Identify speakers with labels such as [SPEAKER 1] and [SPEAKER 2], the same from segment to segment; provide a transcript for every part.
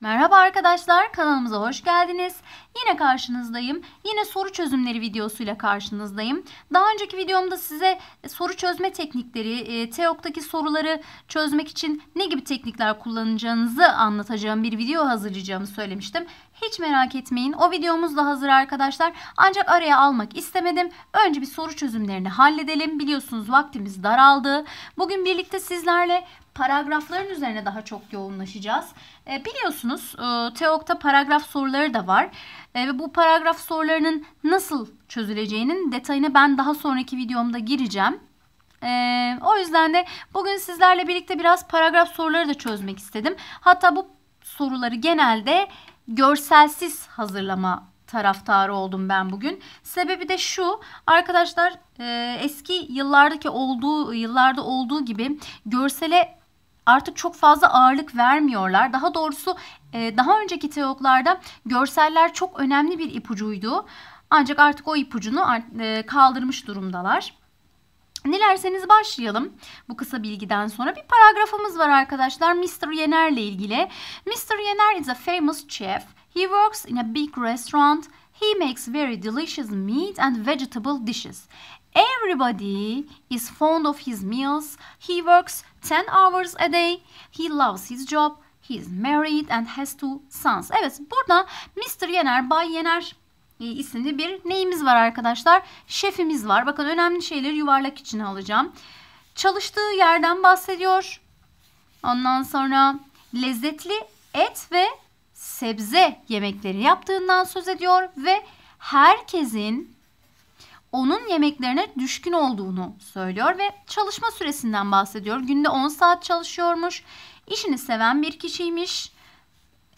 [SPEAKER 1] Merhaba arkadaşlar kanalımıza hoş geldiniz. Yine karşınızdayım. Yine soru çözümleri videosuyla karşınızdayım. Daha önceki videomda size e, soru çözme teknikleri, e, TEOK'taki soruları çözmek için ne gibi teknikler kullanacağınızı anlatacağım bir video hazırlayacağımı söylemiştim. Hiç merak etmeyin o videomuz da hazır arkadaşlar. Ancak araya almak istemedim. Önce bir soru çözümlerini halledelim. Biliyorsunuz vaktimiz daraldı. Bugün birlikte sizlerle paragrafların üzerine daha çok yoğunlaşacağız. E, biliyorsunuz e, TEOK'ta paragraf soruları da var. E, ve bu paragraf sorularının nasıl çözüleceğinin detayına ben daha sonraki videomda gireceğim. Ee, o yüzden de bugün sizlerle birlikte biraz paragraf soruları da çözmek istedim. Hatta bu soruları genelde görselsiz hazırlama taraftarı oldum ben bugün. Sebebi de şu arkadaşlar e, eski yıllardaki olduğu yıllarda olduğu gibi görsele artık çok fazla ağırlık vermiyorlar. Daha doğrusu e, daha önceki teologlarda görseller çok önemli bir ipucuydu. Ancak artık o ipucunu e, kaldırmış durumdalar. Dilerseniz başlayalım. Bu kısa bilgiden sonra bir paragrafımız var arkadaşlar Mr. Yener ile ilgili. Mr. Yener is a famous chef. He works in a big restaurant. He makes very delicious meat and vegetable dishes. Everybody is fond of his meals. He works 10 hours a day. He loves his job. He is married and has two sons. Evet burada Mr. Yener, Bay Yener ee, isimli bir neyimiz var arkadaşlar? Şefimiz var. Bakın önemli şeyleri yuvarlak içine alacağım. Çalıştığı yerden bahsediyor. Ondan sonra lezzetli et ve sebze yemekleri yaptığından söz ediyor ve herkesin onun yemeklerine düşkün olduğunu söylüyor ve çalışma süresinden bahsediyor. Günde 10 saat çalışıyormuş. İşini seven bir kişiymiş.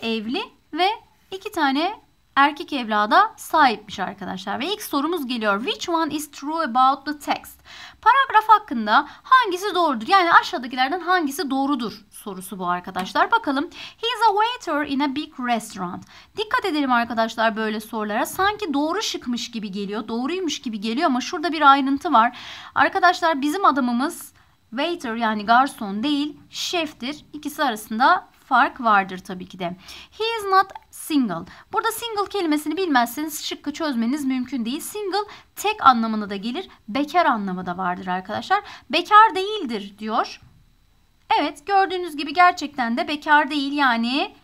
[SPEAKER 1] Evli ve iki tane erkek evlada sahipmiş arkadaşlar. Ve ilk sorumuz geliyor. Which one is true about the text? Paragraf hakkında hangisi doğrudur? Yani aşağıdakilerden hangisi doğrudur sorusu bu arkadaşlar. Bakalım. He's a waiter in a big restaurant. Dikkat edelim arkadaşlar böyle sorulara. Sanki doğru şıkmış gibi geliyor. Doğruymuş gibi geliyor ama şurada bir ayrıntı var. Arkadaşlar bizim adamımız waiter yani garson değil şeftir. İkisi arasında fark vardır tabii ki de. He is not single. Burada single kelimesini bilmezseniz şıkkı çözmeniz mümkün değil. Single tek anlamına da gelir. Bekar anlamı da vardır arkadaşlar. Bekar değildir diyor. Evet gördüğünüz gibi gerçekten de bekar değil yani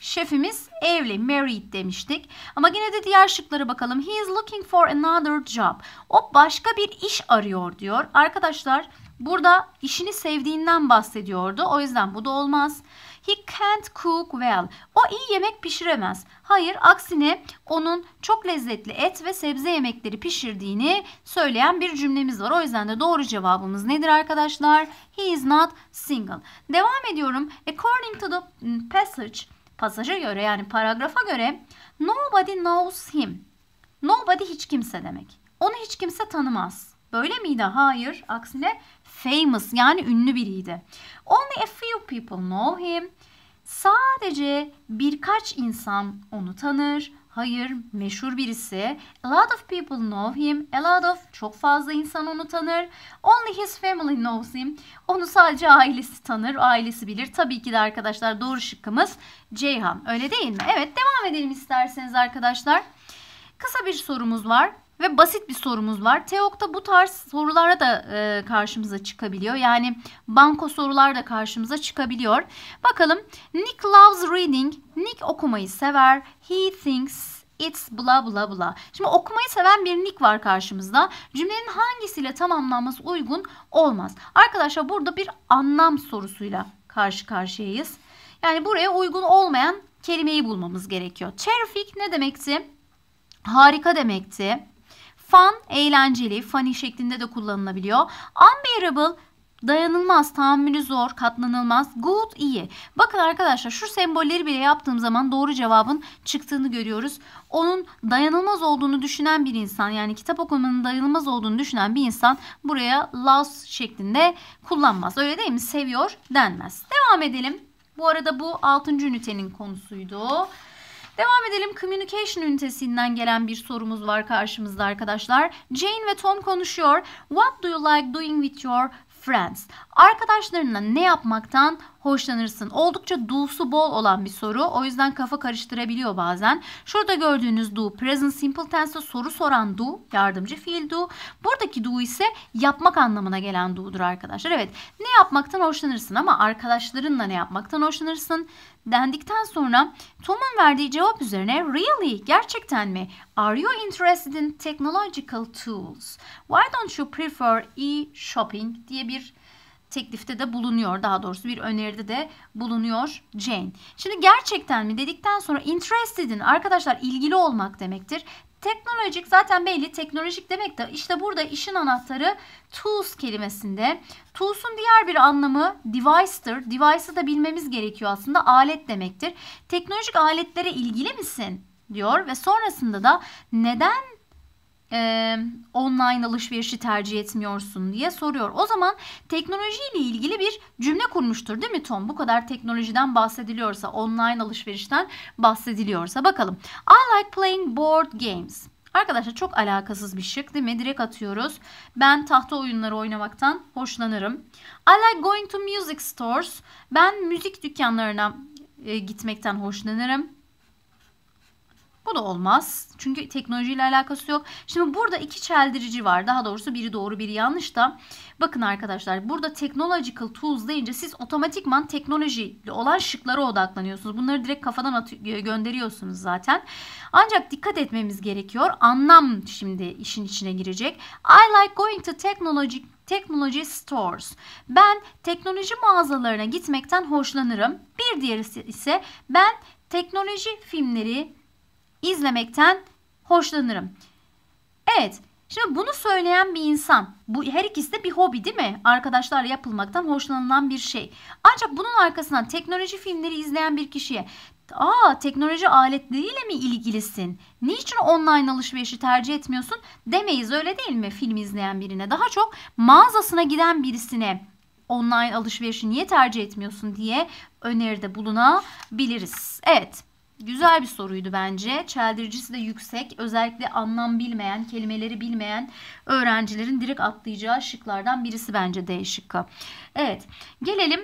[SPEAKER 1] şefimiz evli, married demiştik. Ama yine de diğer şıklara bakalım. He is looking for another job. O başka bir iş arıyor diyor. Arkadaşlar Burada işini sevdiğinden bahsediyordu. O yüzden bu da olmaz. He can't cook well. O iyi yemek pişiremez. Hayır, aksine onun çok lezzetli et ve sebze yemekleri pişirdiğini söyleyen bir cümlemiz var. O yüzden de doğru cevabımız nedir arkadaşlar? He is not single. Devam ediyorum. According to the passage, pasaja göre yani paragrafa göre nobody knows him. Nobody hiç kimse demek. Onu hiç kimse tanımaz. Böyle miydi? Hayır. Aksine famous yani ünlü biriydi. Only a few people know him. Sadece birkaç insan onu tanır. Hayır, meşhur birisi. A lot of people know him. A lot of çok fazla insan onu tanır. Only his family knows him. Onu sadece ailesi tanır, ailesi bilir. Tabii ki de arkadaşlar doğru şıkkımız Ceyhan. Öyle değil mi? Evet, devam edelim isterseniz arkadaşlar. Kısa bir sorumuz var. Ve basit bir sorumuz var. TEOK'ta bu tarz sorulara da e, karşımıza çıkabiliyor. Yani banko sorular da karşımıza çıkabiliyor. Bakalım Nick loves reading. Nick okumayı sever. He thinks It's bla bla bla. Şimdi okumayı seven bir nick var karşımızda. Cümlenin hangisiyle tamamlanması uygun olmaz. Arkadaşlar burada bir anlam sorusuyla karşı karşıyayız. Yani buraya uygun olmayan kelimeyi bulmamız gerekiyor. Terrific ne demekti? Harika demekti. Fun eğlenceli, funny şeklinde de kullanılabiliyor. Unbearable dayanılmaz, tahammülü zor, katlanılmaz, good iyi. Bakın arkadaşlar şu sembolleri bile yaptığım zaman doğru cevabın çıktığını görüyoruz. Onun dayanılmaz olduğunu düşünen bir insan yani kitap okumanın dayanılmaz olduğunu düşünen bir insan buraya loves şeklinde kullanmaz. Öyle değil mi? Seviyor denmez. Devam edelim. Bu arada bu 6. ünitenin konusuydu. Devam edelim communication ünitesinden gelen bir sorumuz var karşımızda arkadaşlar. Jane ve Tom konuşuyor. What do you like doing with your friends? Arkadaşlarına ne yapmaktan hoşlanırsın? Oldukça do'su bol olan bir soru. O yüzden kafa karıştırabiliyor bazen. Şurada gördüğünüz do present simple tense soru soran do yardımcı fiil do. Buradaki do ise yapmak anlamına gelen do'dur arkadaşlar. Evet ne yapmaktan hoşlanırsın ama arkadaşlarınla ne yapmaktan hoşlanırsın? dendikten sonra Tom'un verdiği cevap üzerine really gerçekten mi? Are you interested in technological tools? Why don't you prefer e-shopping diye bir teklifte de bulunuyor. Daha doğrusu bir öneride de bulunuyor Jane. Şimdi gerçekten mi dedikten sonra interested'in arkadaşlar ilgili olmak demektir. Teknolojik zaten belli teknolojik demek de işte burada işin anahtarı tools kelimesinde. Tools'un diğer bir anlamı device'tır. Device'ı da bilmemiz gerekiyor aslında alet demektir. Teknolojik aletlere ilgili misin diyor ve sonrasında da neden e, online alışverişi tercih etmiyorsun diye soruyor. O zaman teknolojiyle ilgili bir cümle kurmuştur değil mi Tom? Bu kadar teknolojiden bahsediliyorsa, online alışverişten bahsediliyorsa bakalım. I like playing board games. Arkadaşlar çok alakasız bir şık değil mi? Direkt atıyoruz. Ben tahta oyunları oynamaktan hoşlanırım. I like going to music stores. Ben müzik dükkanlarına e, gitmekten hoşlanırım. O da olmaz. Çünkü teknolojiyle alakası yok. Şimdi burada iki çeldirici var. Daha doğrusu biri doğru biri yanlış da. Bakın arkadaşlar burada technological tools deyince siz otomatikman teknolojiyle olan şıklara odaklanıyorsunuz. Bunları direkt kafadan gönderiyorsunuz zaten. Ancak dikkat etmemiz gerekiyor. Anlam şimdi işin içine girecek. I like going to technology Technology Stores. Ben teknoloji mağazalarına gitmekten hoşlanırım. Bir diğeri ise ben teknoloji filmleri izlemekten hoşlanırım. Evet. Şimdi bunu söyleyen bir insan, bu her ikisi de bir hobi değil mi? Arkadaşlarla yapılmaktan hoşlanılan bir şey. Ancak bunun arkasından teknoloji filmleri izleyen bir kişiye Aa teknoloji aletleriyle mi ilgilisin? Niçin online alışverişi tercih etmiyorsun? Demeyiz öyle değil mi film izleyen birine? Daha çok mağazasına giden birisine online alışverişi niye tercih etmiyorsun diye öneride bulunabiliriz. Evet. Güzel bir soruydu bence. Çeldiricisi de yüksek. Özellikle anlam bilmeyen, kelimeleri bilmeyen öğrencilerin direkt atlayacağı şıklardan birisi bence D şıkkı. Evet, gelelim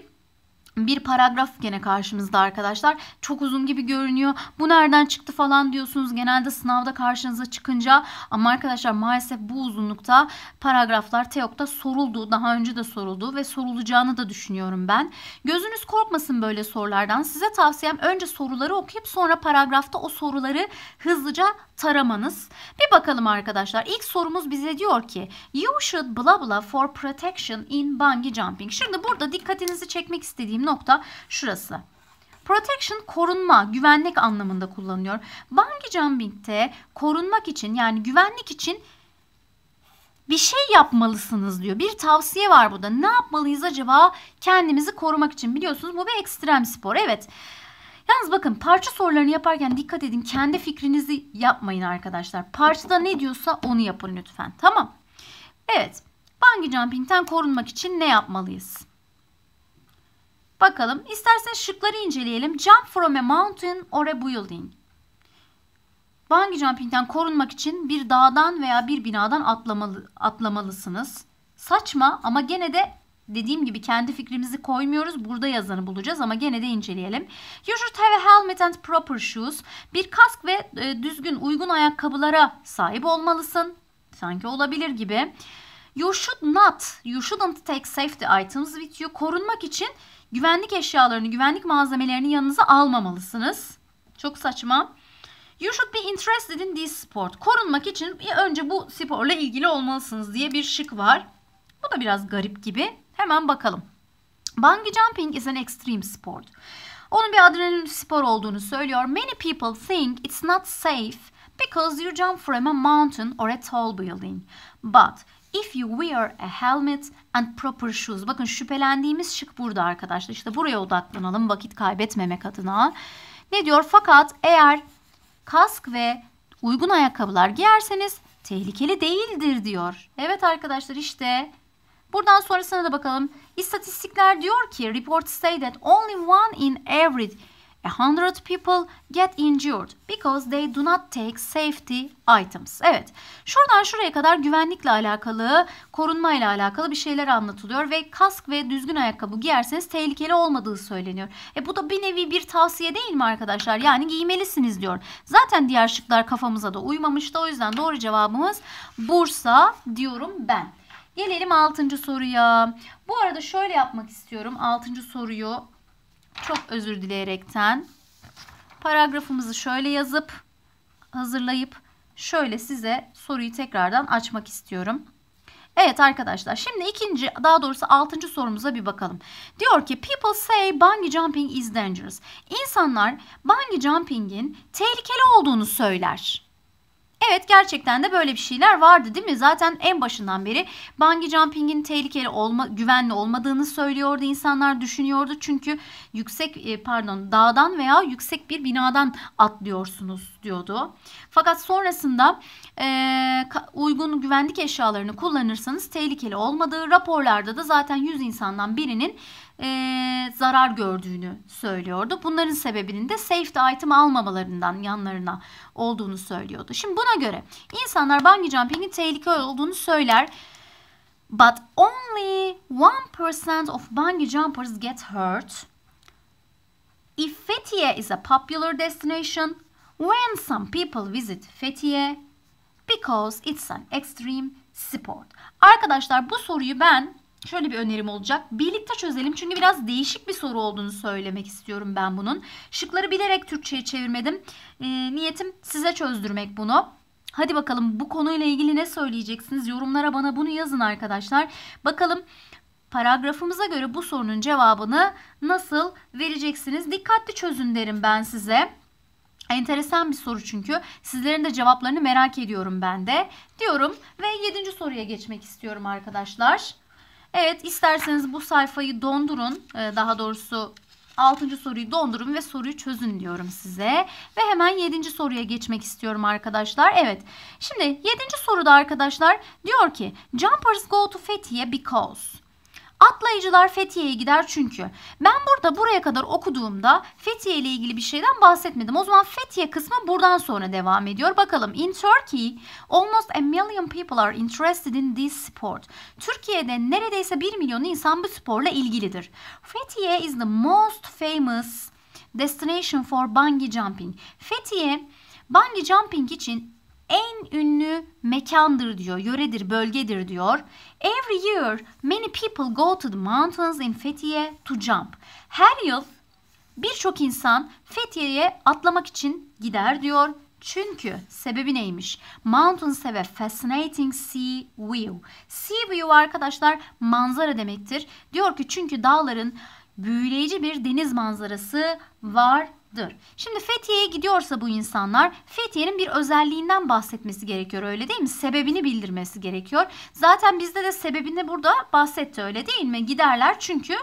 [SPEAKER 1] bir paragraf gene karşımızda arkadaşlar. Çok uzun gibi görünüyor. Bu nereden çıktı falan diyorsunuz. Genelde sınavda karşınıza çıkınca ama arkadaşlar maalesef bu uzunlukta paragraflar TEOK'ta soruldu. Daha önce de soruldu ve sorulacağını da düşünüyorum ben. Gözünüz korkmasın böyle sorulardan. Size tavsiyem önce soruları okuyup sonra paragrafta o soruları hızlıca taramanız. Bir bakalım arkadaşlar. İlk sorumuz bize diyor ki You should blah blah for protection in bungee jumping. Şimdi burada dikkatinizi çekmek istediğim nokta şurası. Protection korunma, güvenlik anlamında kullanılıyor. Bungee jumping'te korunmak için yani güvenlik için bir şey yapmalısınız diyor. Bir tavsiye var burada. Ne yapmalıyız acaba kendimizi korumak için? Biliyorsunuz bu bir ekstrem spor. Evet. Yalnız bakın parça sorularını yaparken dikkat edin. Kendi fikrinizi yapmayın arkadaşlar. Parçada ne diyorsa onu yapın lütfen. Tamam. Evet. Bungee jumping'ten korunmak için ne yapmalıyız? Bakalım isterseniz şıkları inceleyelim. Jump from a mountain or a building. Bungee jumping'den korunmak için bir dağdan veya bir binadan atlamalı, atlamalısınız. Saçma ama gene de dediğim gibi kendi fikrimizi koymuyoruz. Burada yazanı bulacağız ama gene de inceleyelim. You should have a helmet and proper shoes. Bir kask ve e, düzgün uygun ayakkabılara sahip olmalısın. Sanki olabilir gibi. You should not, you shouldn't take safety items with you. Korunmak için Güvenlik eşyalarını, güvenlik malzemelerini yanınıza almamalısınız. Çok saçma. You should be interested in this sport. Korunmak için önce bu sporla ilgili olmalısınız diye bir şık var. Bu da biraz garip gibi. Hemen bakalım. Bungee jumping is an extreme sport. Onun bir adrenalin spor olduğunu söylüyor. Many people think it's not safe because you jump from a mountain or a tall building. But if you wear a helmet and proper shoes. Bakın şüphelendiğimiz şık burada arkadaşlar. İşte buraya odaklanalım vakit kaybetmemek adına. Ne diyor? Fakat eğer kask ve uygun ayakkabılar giyerseniz tehlikeli değildir diyor. Evet arkadaşlar işte buradan sonrasına da bakalım. İstatistikler diyor ki report say that only one in every A hundred people get injured because they do not take safety items. Evet, şuradan şuraya kadar güvenlikle alakalı, korunmayla alakalı bir şeyler anlatılıyor ve kask ve düzgün ayakkabı giyerseniz tehlikeli olmadığı söyleniyor. E bu da bir nevi bir tavsiye değil mi arkadaşlar? Yani giymelisiniz diyor. Zaten diğer şıklar kafamıza da uymamıştı. O yüzden doğru cevabımız Bursa diyorum ben. Gelelim 6. soruya. Bu arada şöyle yapmak istiyorum. 6. soruyu çok özür dileyerekten paragrafımızı şöyle yazıp hazırlayıp şöyle size soruyu tekrardan açmak istiyorum. Evet arkadaşlar şimdi ikinci daha doğrusu altıncı sorumuza bir bakalım. Diyor ki people say bungee jumping is dangerous. İnsanlar bungee jumping'in tehlikeli olduğunu söyler. Evet gerçekten de böyle bir şeyler vardı değil mi? Zaten en başından beri bungee jumping'in tehlikeli olma, güvenli olmadığını söylüyordu insanlar düşünüyordu. Çünkü yüksek e, pardon dağdan veya yüksek bir binadan atlıyorsunuz diyordu. Fakat sonrasında e, uygun güvenlik eşyalarını kullanırsanız tehlikeli olmadığı raporlarda da zaten 100 insandan birinin e, zarar gördüğünü söylüyordu. Bunların sebebinin de safety item almamalarından yanlarına olduğunu söylüyordu. Şimdi buna göre insanlar bungee jumping'in tehlikeli olduğunu söyler. But only 1% of bungee jumpers get hurt. If Fethiye is a popular destination, when some people visit Fethiye because it's an extreme sport. Arkadaşlar bu soruyu ben şöyle bir önerim olacak. Birlikte çözelim çünkü biraz değişik bir soru olduğunu söylemek istiyorum ben bunun. Şıkları bilerek Türkçe'ye çevirmedim. E, niyetim size çözdürmek bunu. Hadi bakalım bu konuyla ilgili ne söyleyeceksiniz? Yorumlara bana bunu yazın arkadaşlar. Bakalım paragrafımıza göre bu sorunun cevabını nasıl vereceksiniz? Dikkatli çözün derim ben size. Enteresan bir soru çünkü. Sizlerin de cevaplarını merak ediyorum ben de. Diyorum ve 7. soruya geçmek istiyorum arkadaşlar. Evet isterseniz bu sayfayı dondurun. Ee, daha doğrusu 6. soruyu dondurun ve soruyu çözün diyorum size. Ve hemen 7. soruya geçmek istiyorum arkadaşlar. Evet. Şimdi 7. soruda arkadaşlar diyor ki Jumpers go to Fethiye because. Atlayıcılar Fethiye'ye gider çünkü. Ben burada buraya kadar okuduğumda Fethiye ile ilgili bir şeyden bahsetmedim. O zaman Fethiye kısmı buradan sonra devam ediyor. Bakalım. In Turkey, almost a million people are interested in this sport. Türkiye'de neredeyse 1 milyon insan bu sporla ilgilidir. Fethiye is the most famous destination for bungee jumping. Fethiye Bungee jumping için en ünlü mekandır diyor, yöredir, bölgedir diyor. Every year many people go to the mountains in Fethiye to jump. Her yıl birçok insan Fethiye'ye atlamak için gider diyor. Çünkü sebebi neymiş? Mountains have a fascinating sea view. Sea view arkadaşlar manzara demektir. Diyor ki çünkü dağların büyüleyici bir deniz manzarası var dır. Şimdi Fethiye'ye gidiyorsa bu insanlar Fethiye'nin bir özelliğinden bahsetmesi gerekiyor öyle değil mi? Sebebini bildirmesi gerekiyor. Zaten bizde de sebebini burada bahsetti öyle değil mi? Giderler çünkü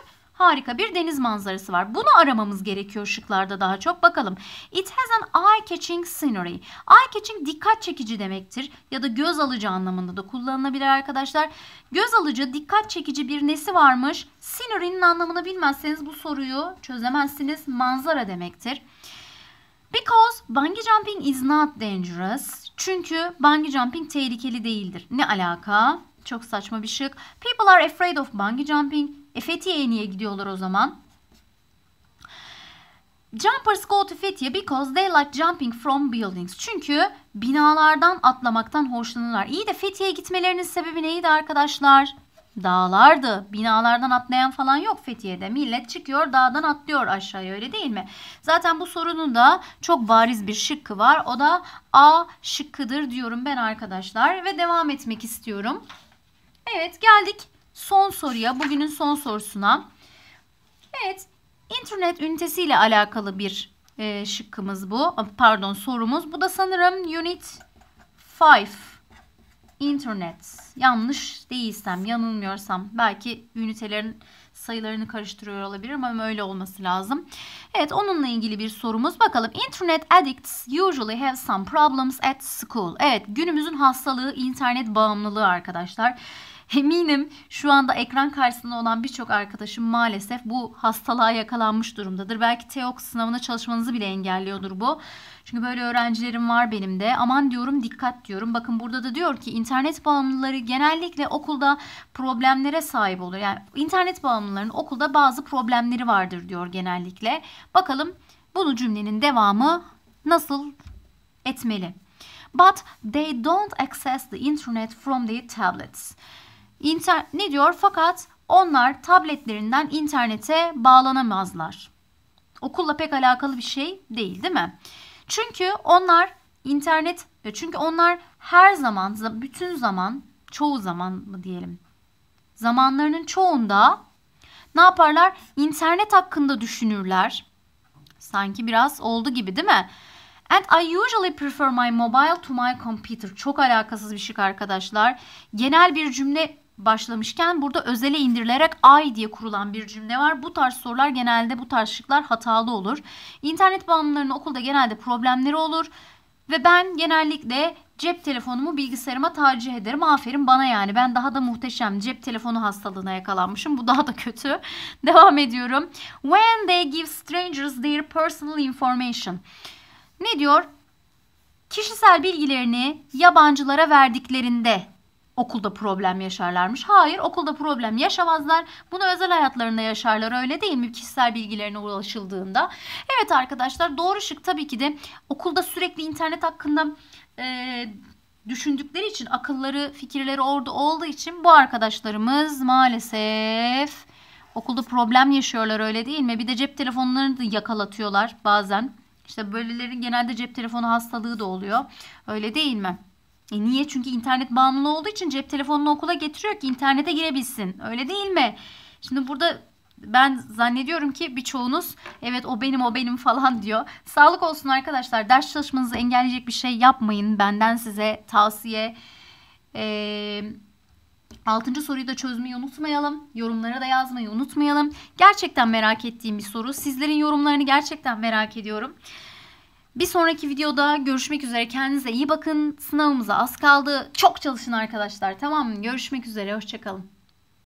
[SPEAKER 1] harika bir deniz manzarası var. Bunu aramamız gerekiyor şıklarda daha çok. Bakalım. It has an eye-catching scenery. Eye-catching dikkat çekici demektir ya da göz alıcı anlamında da kullanılabilir arkadaşlar. Göz alıcı, dikkat çekici bir nesi varmış? Scenery'nin anlamını bilmezseniz bu soruyu çözemezsiniz. Manzara demektir. Because bungee jumping is not dangerous. Çünkü bungee jumping tehlikeli değildir. Ne alaka? Çok saçma bir şık. People are afraid of bungee jumping. E Fethiye'ye niye gidiyorlar o zaman? Jumpers go to Fethiye because they like jumping from buildings. Çünkü binalardan atlamaktan hoşlanırlar. İyi de Fethiye'ye gitmelerinin sebebi neydi arkadaşlar? Dağlardı. Binalardan atlayan falan yok Fethiye'de. Millet çıkıyor dağdan atlıyor aşağıya öyle değil mi? Zaten bu sorunun da çok bariz bir şıkkı var. O da A şıkkıdır diyorum ben arkadaşlar. Ve devam etmek istiyorum. Evet geldik son soruya, bugünün son sorusuna. Evet, internet ünitesiyle alakalı bir e, şıkkımız bu. Pardon, sorumuz. Bu da sanırım unit 5 internet. Yanlış değilsem, yanılmıyorsam belki ünitelerin sayılarını karıştırıyor olabilirim ama öyle olması lazım. Evet onunla ilgili bir sorumuz bakalım. Internet addicts usually have some problems at school. Evet günümüzün hastalığı internet bağımlılığı arkadaşlar. Eminim şu anda ekran karşısında olan birçok arkadaşım maalesef bu hastalığa yakalanmış durumdadır. Belki TEOK sınavına çalışmanızı bile engelliyordur bu. Çünkü böyle öğrencilerim var benim de. Aman diyorum dikkat diyorum. Bakın burada da diyor ki internet bağımlıları genellikle okulda problemlere sahip olur. Yani internet bağımlıların okulda bazı problemleri vardır diyor genellikle. Bakalım bunu cümlenin devamı nasıl etmeli? But they don't access the internet from their tablets. İnter ne diyor? Fakat onlar tabletlerinden internete bağlanamazlar. Okulla pek alakalı bir şey değil, değil mi? Çünkü onlar internet e, çünkü onlar her zaman bütün zaman çoğu zaman mı diyelim? Zamanlarının çoğunda ne yaparlar? İnternet hakkında düşünürler. Sanki biraz oldu gibi değil mi? And I usually prefer my mobile to my computer. Çok alakasız bir şey arkadaşlar. Genel bir cümle başlamışken burada özele indirilerek ay diye kurulan bir cümle var. Bu tarz sorular genelde bu tarz şıklar hatalı olur. İnternet bağımlılarının okulda genelde problemleri olur. Ve ben genellikle cep telefonumu bilgisayarıma tercih ederim. Aferin bana yani. Ben daha da muhteşem cep telefonu hastalığına yakalanmışım. Bu daha da kötü. Devam ediyorum. When they give strangers their personal information. Ne diyor? Kişisel bilgilerini yabancılara verdiklerinde okulda problem yaşarlarmış. Hayır okulda problem yaşamazlar. Bunu özel hayatlarında yaşarlar öyle değil mi? Kişisel bilgilerine ulaşıldığında. Evet arkadaşlar doğru şık tabii ki de okulda sürekli internet hakkında e, düşündükleri için akılları fikirleri orada olduğu için bu arkadaşlarımız maalesef okulda problem yaşıyorlar öyle değil mi? Bir de cep telefonlarını da yakalatıyorlar bazen. İşte böylelerin genelde cep telefonu hastalığı da oluyor. Öyle değil mi? E niye? Çünkü internet bağımlı olduğu için cep telefonunu okula getiriyor ki internete girebilsin. Öyle değil mi? Şimdi burada ben zannediyorum ki birçoğunuz evet o benim o benim falan diyor. Sağlık olsun arkadaşlar. Ders çalışmanızı engelleyecek bir şey yapmayın. Benden size tavsiye. Ee, altıncı soruyu da çözmeyi unutmayalım. Yorumlara da yazmayı unutmayalım. Gerçekten merak ettiğim bir soru. Sizlerin yorumlarını gerçekten merak ediyorum. Bir sonraki videoda görüşmek üzere. Kendinize iyi bakın. Sınavımıza az kaldı. Çok çalışın arkadaşlar. Tamam mı? Görüşmek üzere. Hoşçakalın.